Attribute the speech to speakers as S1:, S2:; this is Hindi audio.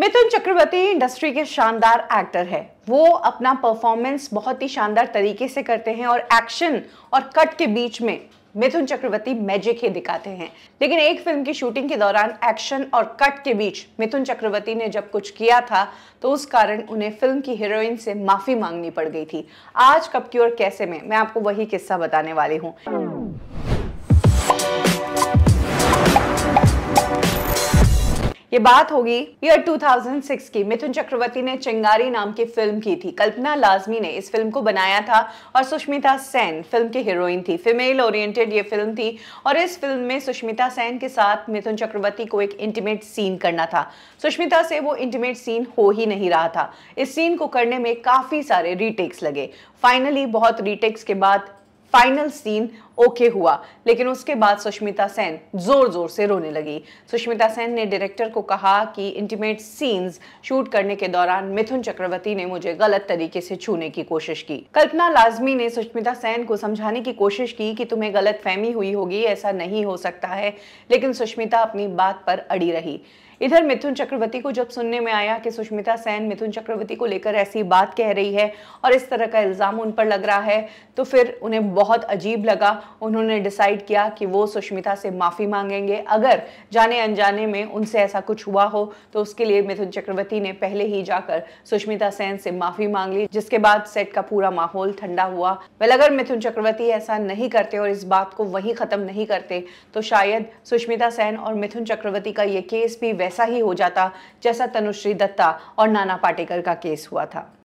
S1: मिथुन चक्रवर्ती इंडस्ट्री के शानदार एक्टर है वो अपना परफॉर्मेंस बहुत ही शानदार तरीके से करते हैं और एक्शन और कट के बीच में मिथुन चक्रवर्ती मैजिक ही दिखाते हैं लेकिन एक फिल्म की शूटिंग के दौरान एक्शन और कट के बीच मिथुन चक्रवर्ती ने जब कुछ किया था तो उस कारण उन्हें फिल्म की हीरोइन से माफी मांगनी पड़ गई थी आज कब की और कैसे में मैं आपको वही किस्सा बताने वाली हूँ ये बात होगी ईयर 2006 की मिथुन चक्रवर्ती ने चिंगारी नाम की फिल्म की थी कल्पना लाजमी ने इस फिल्म को बनाया था और सुष्मिता सेन फिल्म की हीरोइन थी फीमेल ओरिएंटेड ये फिल्म थी और इस फिल्म में सुष्मिता सेन के साथ मिथुन चक्रवर्ती को एक इंटीमेट सीन करना था सुष्मिता से वो इंटीमेट सीन हो ही नहीं रहा था इस सीन को करने में काफ़ी सारे रीटेक्स लगे फाइनली बहुत रीटेक्स के बाद फाइनल सीन ओके हुआ लेकिन उसके बाद सुष्मिता सेन जोर जोर से रोने लगी सुष्मिता सेन ने डायरेक्टर को कहा कि इंटीमेट सीन्स शूट करने के दौरान मिथुन चक्रवर्ती ने मुझे गलत तरीके से छूने की कोशिश की कल्पना लाजमी ने सुष्मिता सेन को समझाने की कोशिश की कि तुम्हें गलत फहमी हुई होगी ऐसा नहीं हो सकता है लेकिन सुष्मिता अपनी बात पर अड़ी रही इधर मिथुन चक्रवर्ती को जब सुनने में आया कि सुष्मिता सेन मिथुन चक्रवर्ती को लेकर ऐसी बात कह रही है और इस तरह का इल्ज़ाम उन पर लग रहा है तो फिर उन्हें बहुत अजीब लगा उन्होंने डिसाइड किया कि वो सुष्मिता से माफ़ी मांगेंगे अगर जाने अनजाने में उनसे ऐसा कुछ हुआ हो तो उसके लिए मिथुन चक्रवर्ती ने पहले ही जाकर सुष्मिता सेन से माफ़ी मांग ली जिसके बाद सेट का पूरा माहौल ठंडा हुआ वेल अगर मिथुन चक्रवर्ती ऐसा नहीं करते और इस बात को वहीं ख़त्म नहीं करते तो शायद सुष्मिता सेन और मिथुन चक्रवर्ती का ये केस भी वैसे वैसा ही हो जाता जैसा तनुश्री दत्ता और नाना पाटेकर का केस हुआ था